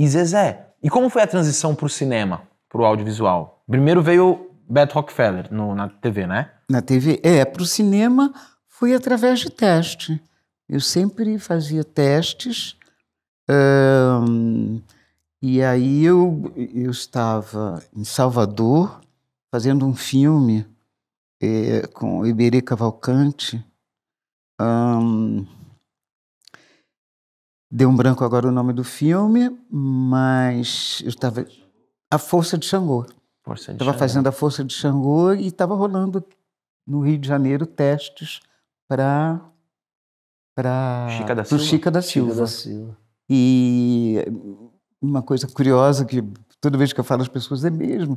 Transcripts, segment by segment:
E Zezé, e como foi a transição para o cinema, para o audiovisual? Primeiro veio Beth Rockefeller no, na TV, né? Na TV, é. Para o cinema foi através de teste. Eu sempre fazia testes. Hum, e aí eu, eu estava em Salvador fazendo um filme é, com Iberê Cavalcante. Hum, Deu um branco agora o nome do filme, mas eu estava. A Força de Xangô. Estava fazendo a Força de Xangô e estava rolando no Rio de Janeiro testes para. para. Chica da Silva. Chica da Silva. Chica da Silva. E uma coisa curiosa que toda vez que eu falo as pessoas é mesmo.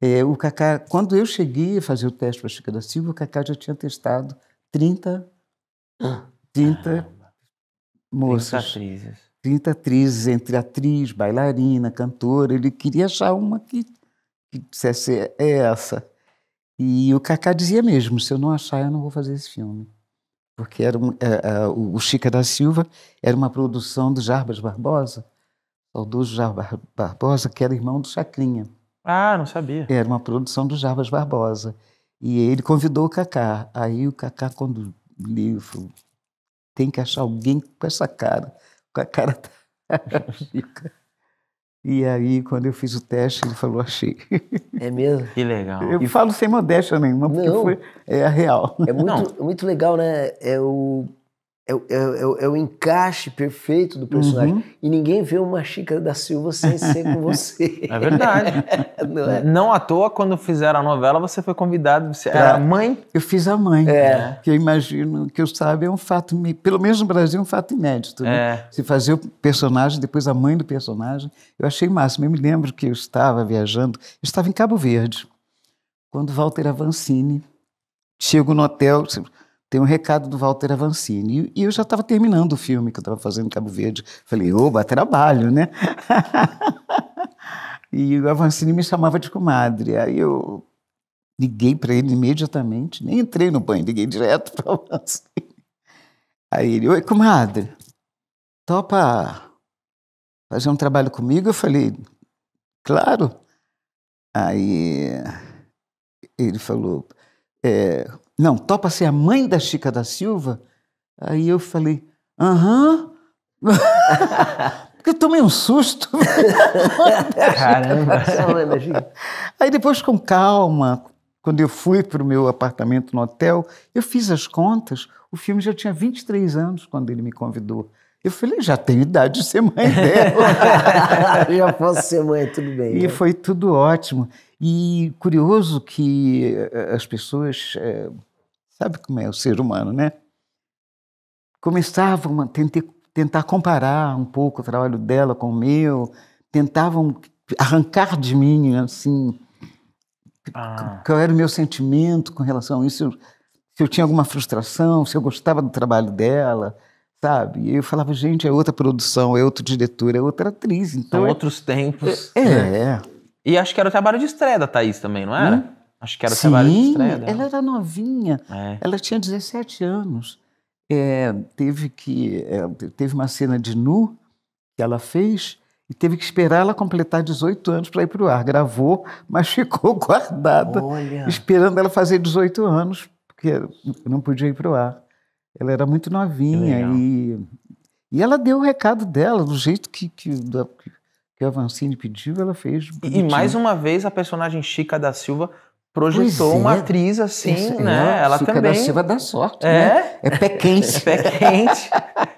É, o Cacá, quando eu cheguei a fazer o teste para Chica da Silva, o Cacá já tinha testado 30, 30 ah moças. 30 atrizes. 30 atrizes, entre atriz, bailarina, cantora. Ele queria achar uma que, que dissesse é essa. E o Cacá dizia mesmo: se eu não achar, eu não vou fazer esse filme. Porque era um, é, é, o Chica da Silva era uma produção do Jarbas Barbosa, saudoso Jarbas Barbosa, que era irmão do Chacrinha. Ah, não sabia. Era uma produção do Jarbas Barbosa. E ele convidou o Cacá. Aí o Cacá, quando li, falou, tem que achar alguém com essa cara, com a cara chica. E aí, quando eu fiz o teste, ele falou, achei. Assim, é mesmo? Que legal. Eu e... falo sem modéstia nenhuma, porque foi, é a real. É muito, muito legal, né? É o, é, é, é, é, o encaixe perfeito do personagem. Uhum. E ninguém vê uma xícara da Silva sem ser com você. É verdade. Não, é? Não, à toa, quando fizeram a novela, você foi convidado. Você pra... era a mãe? Eu fiz a mãe. É. Né? Que eu imagino, que eu sabe, é um fato, pelo menos no Brasil, é um fato inédito. Né? É. Se fazer o personagem, depois a mãe do personagem. Eu achei o máximo. Eu me lembro que eu estava viajando, eu estava em Cabo Verde, quando Walter Avancini chegou no hotel. Sempre, tem um recado do Walter Avancini. E eu já estava terminando o filme que eu estava fazendo em Cabo Verde. Falei, oba, trabalho, né? e o Avancini me chamava de comadre. Aí eu liguei para ele imediatamente, nem entrei no banho, liguei direto para o Avancini. Aí ele, oi, comadre, topa fazer um trabalho comigo? Eu falei, claro. Aí ele falou, é, não, topa ser a mãe da Chica da Silva? Aí eu falei, aham. Porque eu tomei um susto. Caramba. Aí depois, com calma, quando eu fui para o meu apartamento no hotel, eu fiz as contas. O filme já tinha 23 anos quando ele me convidou. Eu falei, já tenho idade de ser mãe dela. já posso ser mãe, tudo bem. E né? foi tudo ótimo. E curioso que eh, as pessoas é, Sabe como é o ser humano, né? Começavam a tentar, tentar comparar um pouco o trabalho dela com o meu, tentavam arrancar de mim, assim, ah. qual era o meu sentimento com relação a isso, se eu tinha alguma frustração, se eu gostava do trabalho dela, sabe? E eu falava, gente, é outra produção, é outro diretor, é outra atriz. Então São é outros tempos. É, é. é. E acho que era o trabalho de estreia da Thaís também, não era? Hum? Acho que era o trabalho de estreia dela. Ela era novinha, é. ela tinha 17 anos. É, teve que é, teve uma cena de nu que ela fez e teve que esperar ela completar 18 anos para ir para o ar. Gravou, mas ficou guardada, Olha. esperando ela fazer 18 anos, porque não podia ir para o ar. Ela era muito novinha e, e ela deu o recado dela, do jeito que, que, que a Vancini pediu, ela fez. Bonitinho. E mais uma vez a personagem Chica da Silva projetou é. uma atriz assim, Isso, né? Ela, ela também. É da Silva dá sorte, é? né? É pé quente. É pé quente.